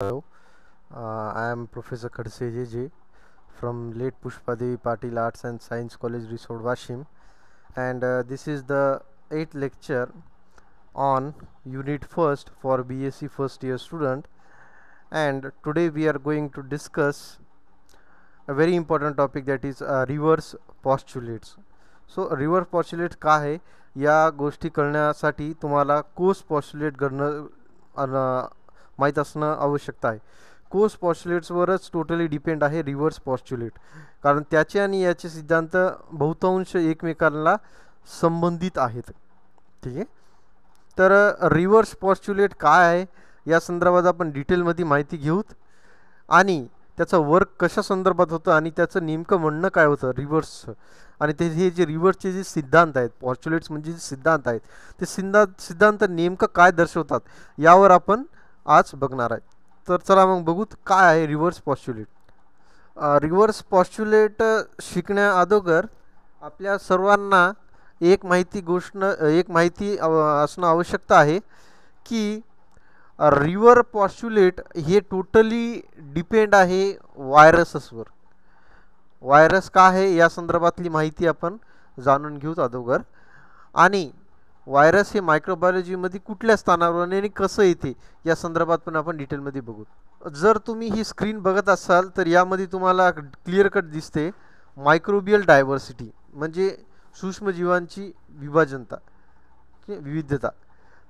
Hello, uh, I am Professor JJ from late Pushpadevi Patil Arts and Science College, Resort Vashim and uh, this is the eighth lecture on Unit First for BSc first year student. And today we are going to discuss a very important topic that is uh, reverse postulates. So postulates postulate hai आहे या गोष्टी कळण्यासाठी tumhala course postulate करणं माहीत असणं आवश्यकता आहे Koch's पॉस्च्युलेट्सवरच टोटली डिपेंड आहे रिव्हर्स पॉस्च्युलेट कारण त्याचे आणि याचे सिद्धांत बहुतांश एकमेकांना संबंधित आहेत ठीक आहे तर रिव्हर्स पॉस्च्युलेट काय आहे या संदर्भात आपण डिटेलमध्ये माहिती घेऊत आणि त्याचं वर्क कशा संदर्भात होतं आणि त्याचं नेमकं म्हणणं काय होतं रिव्हर्सचं आणि ते हे जे रिव्हर्सचे जे सिद्धांत आहेत पॉस्च्युलेट्स म्हणजे जे सिद्धांत आहेत ते सिद्धांत सिद्धांत नेमकं काय दर्शवतात यावर आपण आज बघणार आहे तर चला मग बघूत काय आहे रिव्हर्स पॉस्च्युलेट रिव्हर्स पॉस्च्युलेट शिकण्याअगोदर आपल्या सर्वांना एक माहिती गोष्ट एक माहिती असणं आवश्यकता आहे की रिव्हर पॉस्च्युलेट हे टोटली डिपेंड आहे व्हायरससवर व्हायरस का आहे या संदर्भातली माहिती आपण जाणून घेऊत अगोदर आणि व्हायरस हे मायक्रोबायोलॉजीमध्ये कुठल्या स्थानावर आणि कसं येते या संदर्भात पण आपण डिटेलमध्ये बघू जर तुम्ही ही स्क्रीन बघत असाल तर यामध्ये तुम्हाला क्लिअर कट दिसते मायक्रोबियल डायव्हर्सिटी म्हणजे सूक्ष्मजीवांची विभाजनता विविधता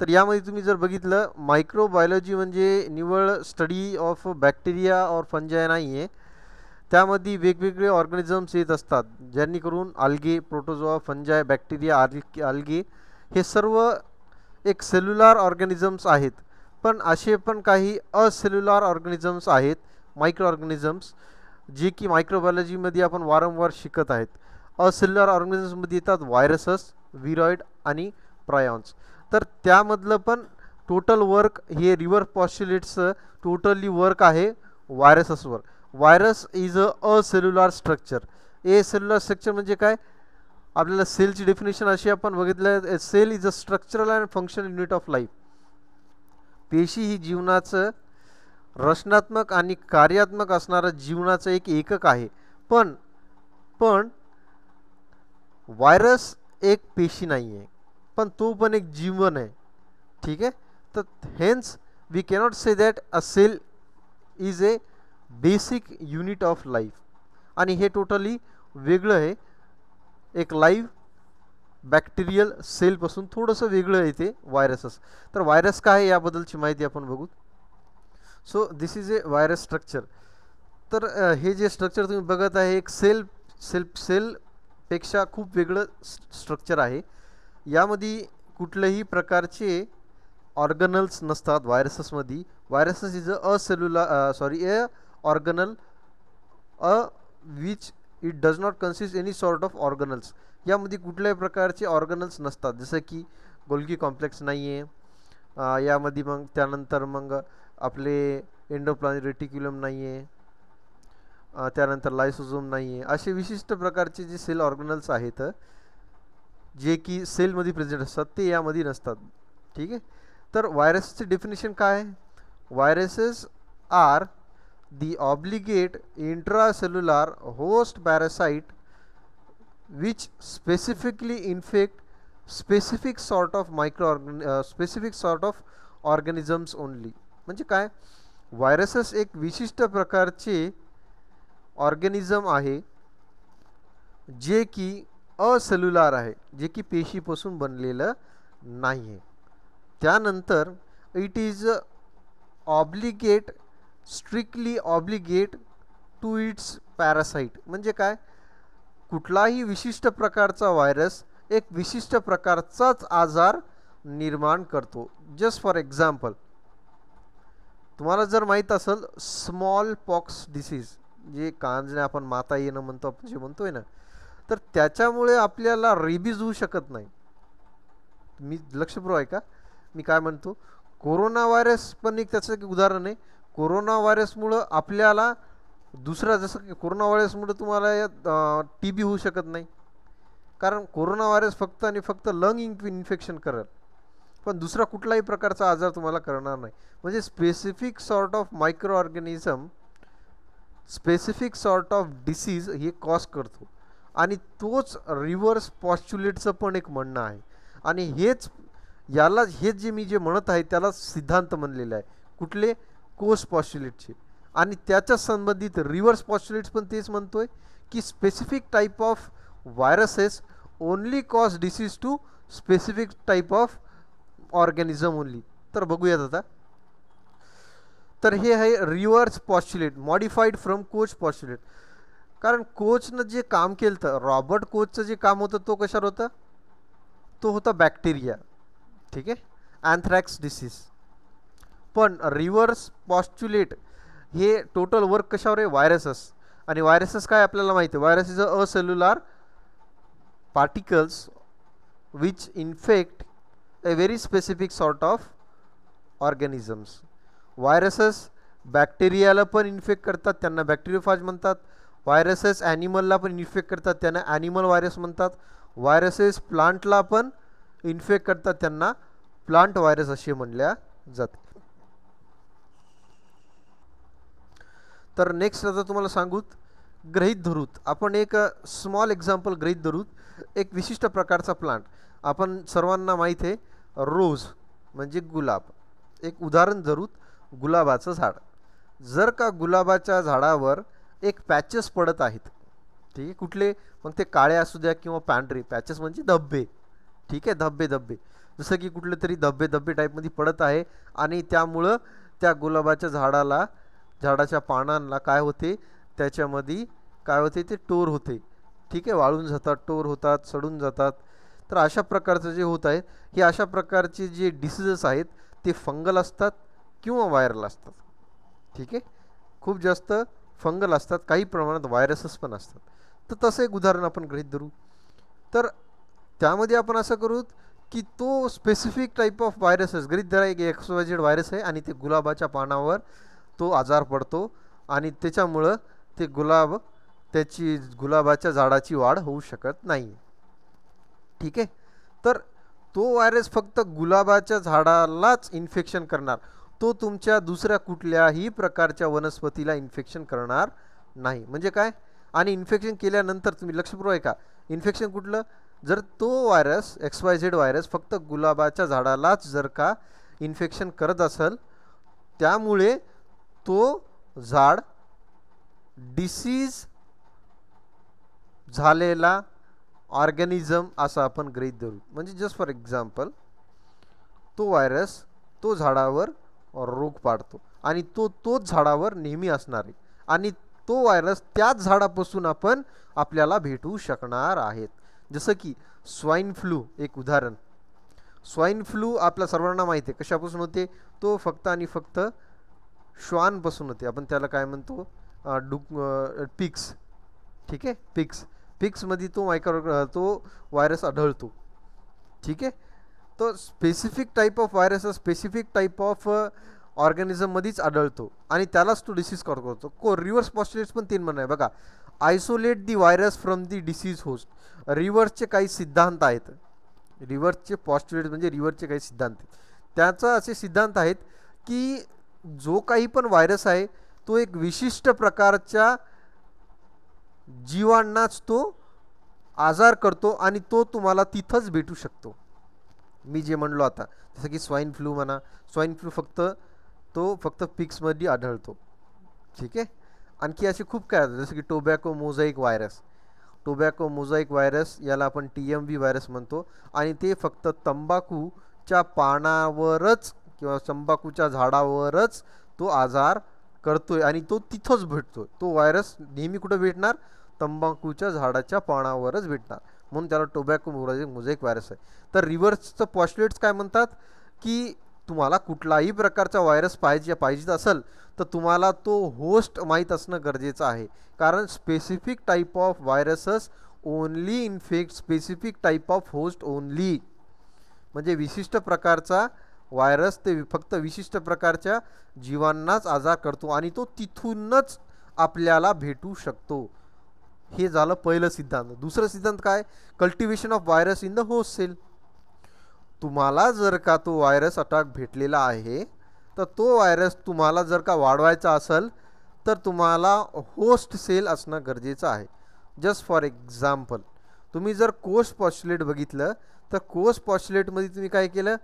तर यामध्ये तुम्ही जर बघितलं मायक्रोबायोलॉजी म्हणजे निवळ स्टडी ऑफ बॅक्टेरिया और फंजाय नाही आहे त्यामध्ये वेगवेगळे ऑर्गॅनिझम्स येत असतात ज्यांनी करून आल्गे प्रोटोजोआ फंजाय बॅक्टेरिया आल आल्गे हे सर्व एक सेल्युलर ऑर्गॅनिझम्स आहेत पण असे पण काही असेल्युलर ऑर्गॅनिझम्स आहेत मायक्रो ऑर्गॅनिझम्स जे की मायक्रोबायोलॉजीमध्ये आपण वारंवार शिकत आहेत असेल्युलर ऑर्गॅनिझम्समध्ये येतात व्हायरसस विरॉइड आणि प्रायॉन्स तर त्यामधलं पण टोटल वर्क हे रिवर पॉस्च्युलेटचं टोटली वर्क आहे व्हायरसेसवर virus is a acellular structure a cellular structure म्हणजे काय आपल्याला सेलची डेफिनेशन अशी आपण बघितलं cell is a structural and functional unit of life पेशी ही जीवनाचं रचनात्मक आणि कार्यात्मक असणारं जीवनाचं एक एकक आहे पण पण व्हायरस एक पेशी नाही आहे पण तो पण एक जीवन आहे ठीक आहे तर hence we cannot say that a cell is a basic unit of life आणि हे टोटली वेगळं आहे एक लाईव्ह बॅक्टेरियल सेलपासून थोडंसं वेगळं आहे ते व्हायरसेस तर व्हायरस काय आहे याबद्दलची माहिती आपण बघू so this is a virus structure तर हे जे स्ट्रक्चर तुम्ही बघत आहे एक सेल सेल सेलपेक्षा खूप वेगळं स्ट्रक्चर आहे यामध्ये कुठल्याही प्रकारचे ऑर्गनल्स नसतात व्हायरसेसमध्ये viruses is a cellular sorry a organelle uh which it does not consist any sort of organelles यामध्ये कुठल्याही प्रकारचे ऑर्गनल्स नसतात जसं की गोल्गी कॉम्प्लेक्स नाही आहे यामध्ये मग त्यानंतर मग आपले एंडोप्लान रेटिक्युलम नाही आहे त्यानंतर लायसोझोम नाही आहे असे विशिष्ट प्रकारचे जे सेल ऑर्गनल्स आहेत जे की सेलमध्ये प्रेझेंट असतात ते यामध्ये नसतात ठीक आहे तर व्हायरसचे डेफिनेशन काय आहे viruses are the obligate intracellular host parasite which specifically infect specific sort of micro uh, specific sort of organisms only म्हणजे काय व्हायरसेस एक विशिष्ट प्रकारचे ऑर्गॅनिझम आहे जे की असेल्युलार आहे जे की पेशीपासून बनलेलं नाही आहे त्यानंतर it is obligate strictly obligate to its parasite म्हणजे काय कुठलाही विशिष्ट प्रकारचा व्हायरस एक विशिष्ट प्रकारचाच आजार निर्माण करतो जस्ट फॉर एक्झाम्पल तुम्हाला जर माहीत असेल स्मॉल पॉक्स डिसीज जे कांजने आपण माता येणं म्हणतो आपण जे म्हणतोय ना तर त्याच्यामुळे आपल्याला रेबीज होऊ शकत नाही मी लक्षपूर्व आहे का मी काय म्हणतो कोरोना व्हायरस पण एक त्याचं एक उदाहरण आहे कोरोना व्हायरसमुळं आपल्याला दुसरा जसं की कोरोना व्हायरसमुळं तुम्हाला या टी बी होऊ शकत नाही कारण कोरोना व्हायरस फक्त आणि फक्त लंग इन इन्फेक्शन करेल पण दुसरा कुठलाही प्रकारचा आजार तुम्हाला करणार नाही म्हणजे specific sort of micro organism specific sort of disease हे कॉज करतो आणि तोच रिव्हर्स पॉस्च्युलेटचं पण एक म्हणणं आहे आणि हेच याला हेच जे मी जे म्हणत आहे त्याला सिद्धांत म्हणलेलं आहे कुठले कोर्स पॉस्च्युलेटचे आणि त्याच्या संबंधित रिव्हर्स पॉस्च्युलेट्स पण तेच म्हणतो आहे की specific type of viruses only cause disease to specific type of organism only तर बघूयात आता तर हे आहे reverse postulate modified from Koch postulate कारण कोचनं जे काम केलं तर रॉबर्ट कोचचं जे काम होतं तो कशावर होता तो होता बॅक्टेरिया ठीक आहे अँथ्रॅक्स डिसीज पण रिव्हर्स पॉस्च्युलेट हे टोटल वर्क कशावर आहे व्हायरसेस आणि व्हायरसेस काय आपल्याला माहिती आहे virus is a cellular particles which infect a very specific sort of organisms viruses बॅक्टेरियाला पण इन्फेक्ट करतात त्यांना बॅक्टेरियोफाज म्हणतात व्हायरसेस ॲनिमलला पण इन्फेक्ट करतात त्यांना ॲनिमल व्हायरस म्हणतात व्हायरसेस प्लांटला पण इन्फेक्ट करतात त्यांना प्लांट व्हायरस असे म्हणल्या जाते तर नेक्स्ट आता तुम्हाला सांगूत ग्रहित धरूत आपण एक स्मॉल एक्झाम्पल ग्रहित धरूत एक विशिष्ट प्रकारचा प्लांट आपण सर्वांना माहीत आहे रोज म्हणजे गुलाब एक उदाहरण धरूत गुलाबाचं झाड जर का गुलाबाच्या झाडावर एक पॅचेस पडत आहेत ठीक आहे कुठले मग ते काळे असू द्या किंवा पांढरे पॅचेस म्हणजे धब्बे ठीक आहे धब्बे धब्बे जसं की कुठले तरी धब्बे धब्बे टाईपमध्ये पडत आहे आणि त्यामुळं त्या गुलाबाच्या झाडाला झाडाच्या पानांना काय होते त्याच्यामध्ये काय होते ते टोर होते ठीक आहे वाळून जातात टोर होतात सडून जातात तर अशा प्रकारचं जे होत आहे हे अशा प्रकारचे जे डिसिजेस आहेत ते फंगल असतात किंवा व्हायरल असतात ठीक आहे खूप जास्त फंगल असतात काही प्रमाणात व्हायरसेस पण असतात तर तसं एक उदाहरण आपण गृहीत धरू तर त्यामध्ये आपण असं करू की तो स्पेसिफिक टाईप ऑफ व्हायरसेस गृहित धरा एक एक्सवायजेड व्हायरस आहे आणि ते गुलाबाच्या पानावर तो आजार पडतो आणि त्याच्यामुळं ते गुलाब त्याची गुलाबाच्या झाडाची वाढ होऊ शकत नाही ठीक आहे तर तो व्हायरस फक्त गुलाबाच्या झाडालाच इन्फेक्शन करणार तो तुमच्या दुसऱ्या कुठल्याही प्रकारच्या वनस्पतीला इन्फेक्शन करणार नाही म्हणजे काय आणि इन्फेक्शन केल्यानंतर तुम्ही लक्षपूर्वक आहे का इन्फेक्शन कुठलं जर तो virus X Y Z virus फक्त गुलाबाच्या झाडालाच जर का इन्फेक्शन करत असेल त्यामुळे तो झाड डिसीज झालेला ऑर्गॅनिझम असं आपण ग्रहित धरू म्हणजे जस्ट फॉर एक्झाम्पल तो व्हायरस तो झाडावर रोग पाडतो आणि तो तोच झाडावर नेहमी असणार आहे आणि तो व्हायरस त्याच झाडापासून आपण आपल्याला भेटू शकणार आहेत जसं की स्वाईन फ्लू एक उदाहरण स्वाईन फ्लू आपल्या सर्वांना माहिती आहे कशापासून होते तो फक्त आणि फक्त श्वान बसून होते आपण त्याला काय म्हणतो डुक पिक्स ठीक आहे पिक्स पिक्समध्ये तो मायक्रो तो व्हायरस आढळतो ठीक आहे तो specific type of virus specific type of ऑर्गॅनिझममध्येच आढळतो आणि त्यालाच तो डिसीज कॉल करतो को रिव्हर्स पॉस्ट्युलेट्स पण तीन म्हणणं आहे बघा isolate the virus from the disease host रिव्हर्सचे काही सिद्धांत आहेत रिव्हर्सचे पॉस्ट्युलेट म्हणजे रिव्हर्सचे काही सिद्धांत आहेत त्याचा असे सिद्धांत आहेत की जो काही पण व्हायरस आहे तो एक विशिष्ट प्रकारच्या जीवांनाच तो आजार करतो आणि तो तुम्हाला तिथंच भेटू शकतो मी जे म्हणलो आता जसं की स्वाईन फ्लू म्हणा स्वाईन फ्लू फक्त तो फक्त पिक्समध्ये आढळतो ठीक आहे आणखी असे खूप काय जसं की tobacco mosaic virus tobacco mosaic virus याला आपण टी एम व्ही व्हायरस म्हणतो आणि ते फक्त तंबाखूच्या पानावरच किंवा तंबाखूच्या झाडावरच तो आजार करतोय आणि तो तिथंच भेटतो तो व्हायरस नेहमी कुठं भेटणार तंबाखूच्या झाडाच्या पानावरच भेटणार म्हणून त्याला टोबॅको मोझेक व्हायरस आहे तर रिव्हर्सचं पॉस्टलेट्स काय म्हणतात की तुम्हाला कुठलाही प्रकारचा व्हायरस पाहिजे पाहिजेत असेल तर तुम्हाला तो होस्ट माहीत असणं गरजेचं आहे कारण specific type of viruses only infect specific type of host only म्हणजे विशिष्ट प्रकारचा व्हायरस ते फक्त विशिष्ट प्रकारच्या जीवांनाच आजार करतो आणि तो तिथूनच आपल्याला भेटू शकतो हे झालं पहिलं सिद्धांत दुसरं सिद्धांत काय cultivation of virus in the host cell तुम्हाला जर का तो व्हायरस अटॅक भेटलेला आहे तर तो व्हायरस तुम्हाला जर का वाढवायचा असेल तर तुम्हाला होस्ट सेल असणं गरजेचं आहे जस्ट फॉर एक्झाम्पल तुम्ही जर कोश पॉस्युलेट बघितलं तर कोस पॉस्युलेटमध्ये तुम्ही काय केलं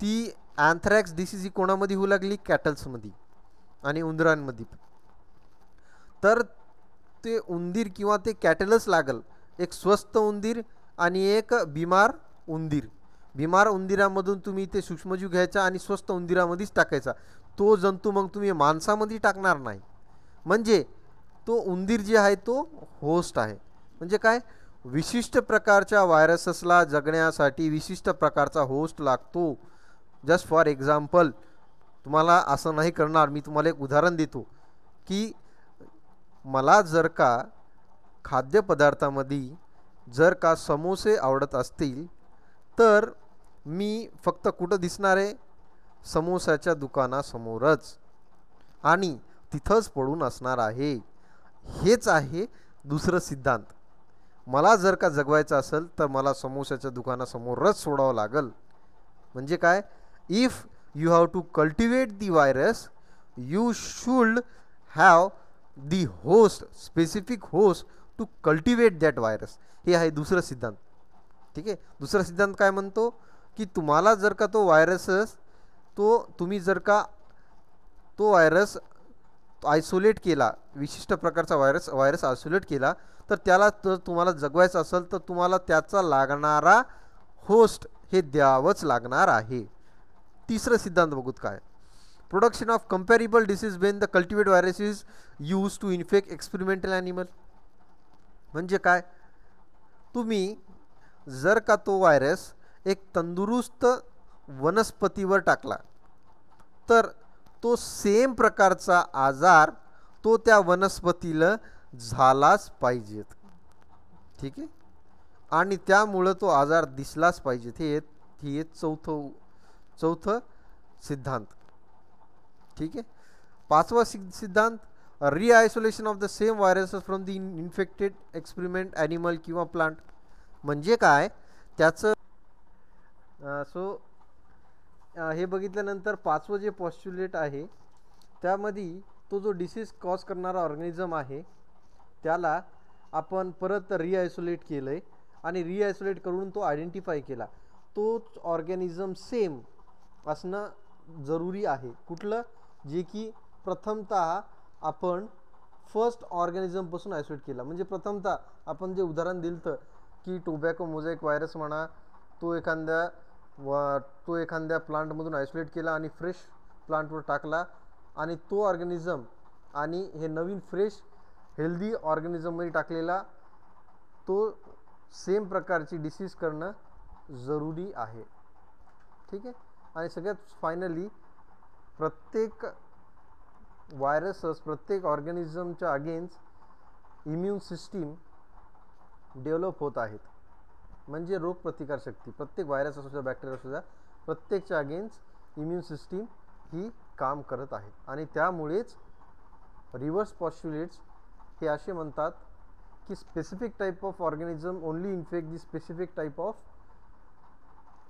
ती अँथ्रॅक्स डिसीज ही कोणामध्ये होऊ लागली कॅटल्समध्ये आणि उंदरांमध्ये तर ते उंदीर किंवा ते कॅटलच लागल एक स्वस्त उंदीर आणि एक बिमार उंदीर बिमार उंदिरामधून तुम्ही ते सूक्ष्मजीव घ्यायचा आणि स्वस्त उंदिरामध्येच टाकायचा तो जंतू मग तुम्ही माणसामध्ये टाकणार नाही म्हणजे तो उंदीर जे आहे तो होस्ट आहे म्हणजे काय विशिष्ट प्रकारच्या व्हायरसेसला जगण्यासाठी विशिष्ट प्रकारचा होस्ट लागतो जस्ट फॉर एक्झाम्पल तुम्हाला असं नाही करणार मी तुम्हाला एक उदाहरण देतो की मला जर का खाद्यपदार्थामध्ये जर का समोसे आवडत असतील तर मी फक्त कुठं दिसणार आहे समोसाच्या दुकानासमोरच आणि तिथंच पडून असणार आहे हेच आहे दुसरं सिद्धांत मला जर का जगवायचं असेल तर मला समोसाच्या दुकानासमोरच सोडावं लागेल म्हणजे काय if you have to cultivate the virus you should have the host specific host to cultivate that virus हे आहे दुसरं सिद्धांत ठीक आहे दुसरा सिद्धांत काय म्हणतो की तुम्हाला जर का तो व्हायरसच तो तुम्ही जर का तो व्हायरस आयसोलेट केला विशिष्ट प्रकारचा व्हायरस व्हायरस आयसोलेट केला तर त्याला जर तुम्हाला जगवायचं असेल तर तुम्हाला त्याचा लागणारा होस्ट हे द्यावंच लागणार आहे तिसरं सिद्धांत बघूत काय production of comparable disease when the cultivate virus is use to infect experimental animal म्हणजे काय तुम्ही जर का तो व्हायरस एक तंदुरुस्त वनस्पतीवर टाकला तर तो सेम प्रकारचा आजार तो त्या वनस्पतीला झालाच पाहिजेत ठीक आहे आणि त्यामुळं तो आजार दिसलाच पाहिजेत हे ही एक चौथं चौथं सिद्धांत ठीक आहे पाचवा सिद्धांत re of the same viruses from the infected experiment animal किंवा प्लांट म्हणजे काय त्याचं सो हे बघितल्यानंतर पाचवं जे पॉस्च्युलेट आहे त्यामध्ये तो जो डिसीज कॉज करणारा ऑर्गॅनिझम आहे त्याला आपण परत रिआयसोलेट केलं आहे आणि रिआयसोलेट करून तो आयडेंटिफाय केला तोच ऑर्गॅनिझम सेम असणं जरूरी आहे कुठलं जे की प्रथमत आपण फर्स्ट ऑर्गॅनिझमपासून आयसोलेट केला म्हणजे प्रथमतः आपण जे उदाहरण दिलं तर की टोबॅको मोजा एक व्हायरस म्हणा तो एखाद्या व तो एखाद्या प्लांटमधून आयसोलेट केला आणि फ्रेश प्लांटवर टाकला आणि तो ऑर्गॅनिझम आणि हे नवीन फ्रेश हेल्दी ऑर्गॅनिझममध्ये टाकलेला तो सेम प्रकारची डिसीज करणं जरूरी आहे ठीक आहे आणि सगळ्यात फायनली प्रत्येक व्हायरसस प्रत्येक ऑर्गॅनिझमच्या अगेन्स्ट इम्यून सिस्टीम डेव्हलप होत आहेत म्हणजे रोगप्रतिकारशक्ती प्रत्येक व्हायरस असू द्या बॅक्टेरिया असू द्या प्रत्येकच्या अगेन्स्ट इम्यून सिस्टीम ही काम करत आहे आणि त्यामुळेच रिव्हर्स पॉस्च्युलेट्स हे असे म्हणतात की specific type of organism only infect the specific type of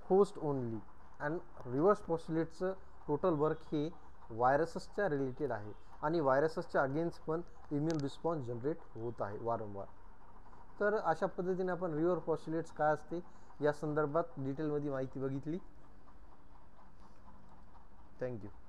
host only and reverse पोस्टलेटचं टोटल वर्क हे व्हायरसेसच्या रिलेटेड आहे आणि व्हायरसेसच्या अगेन्स्ट पण इम्युन रिस्पॉन्स जनरेट होत आहे वारंवार तर अशा पद्धतीने आपण रिव्हर पॉसिलेट्स काय असते या संदर्भात डिटेलमध्ये माहिती बघितली थँक्यू